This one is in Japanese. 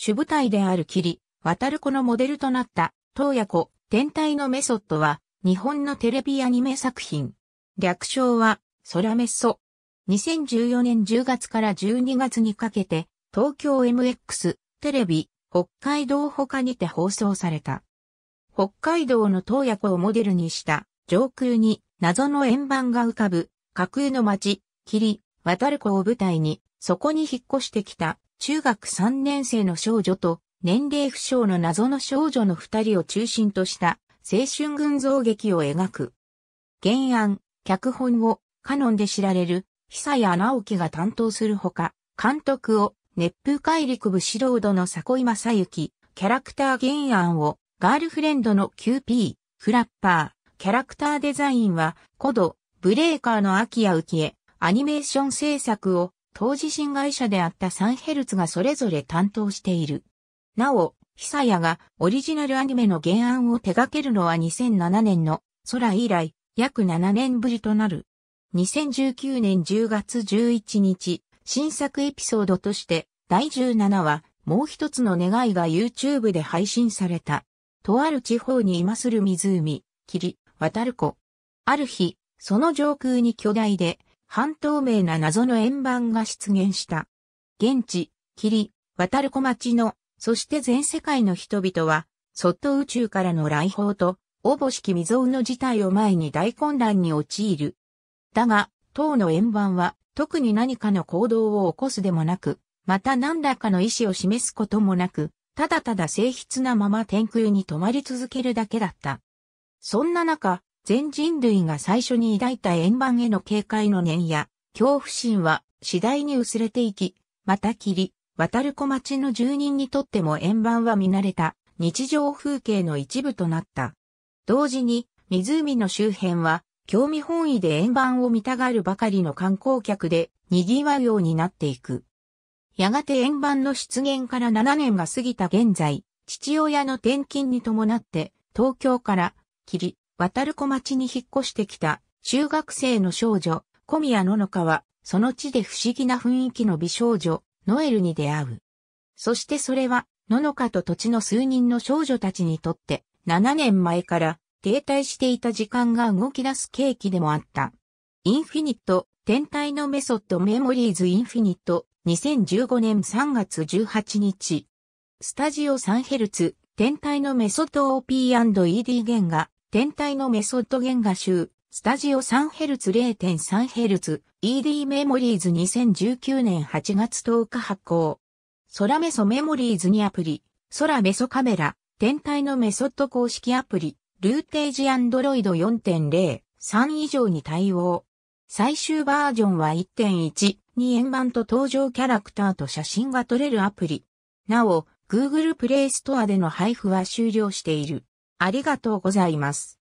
主舞台である霧、渡る子のモデルとなった、東爺子、天体のメソッドは、日本のテレビアニメ作品。略称は、空メッソ。2014年10月から12月にかけて、東京 MX、テレビ、北海道他にて放送された。北海道の東爺子をモデルにした、上空に謎の円盤が浮かぶ、架空の街、霧、渡る子を舞台に、そこに引っ越してきた中学3年生の少女と年齢不詳の謎の少女の二人を中心とした青春群像劇を描く。原案、脚本をカノンで知られる久谷直樹が担当するほか、監督を熱風海陸部素人の坂井正幸、キャラクター原案をガールフレンドの QP、フラッパー、キャラクターデザインは、コド、ブレーカーの秋谷浮江、アニメーション制作を、当時新会社であったサンヘルツがそれぞれ担当している。なお、久谷がオリジナルアニメの原案を手掛けるのは2007年の空以来約7年ぶりとなる。2019年10月11日、新作エピソードとして第17話もう一つの願いが YouTube で配信された。とある地方に今する湖、霧、渡る子。ある日、その上空に巨大で半透明な謎の円盤が出現した。現地、霧、渡る小町の、そして全世界の人々は、そっと宇宙からの来訪と、おぼしき未曾有の事態を前に大混乱に陥る。だが、当の円盤は、特に何かの行動を起こすでもなく、また何らかの意思を示すこともなく、ただただ静筆なまま天空に止まり続けるだけだった。そんな中、全人類が最初に抱いた円盤への警戒の念や、恐怖心は次第に薄れていき、また霧り、渡る小町の住人にとっても円盤は見慣れた日常風景の一部となった。同時に、湖の周辺は、興味本位で円盤を見たがるばかりの観光客で賑わうようになっていく。やがて円盤の出現から7年が過ぎた現在、父親の転勤に伴って、東京から、霧、渡る小町に引っ越してきた中学生の少女、小宮野の香は、その地で不思議な雰囲気の美少女、ノエルに出会う。そしてそれは、野の香と土地の数人の少女たちにとって、7年前から停滞していた時間が動き出す契機でもあった。インフィニット、天体のメソッドメモリーズインフィニット、2015年3月18日。スタジオ3ルツ、天体のメソッド OP&ED 弦が天体のメソッド原画集、スタジオ 3Hz0.3Hz、ED メモリーズ2019年8月10日発行。空メソメモリーズにアプリ、空メソカメラ、天体のメソッド公式アプリ、ルーテージアンドロイド4.0、3以上に対応。最終バージョンは1.1、2円版と登場キャラクターと写真が撮れるアプリ。なお、Google プレイストアでの配布は終了している。ありがとうございます。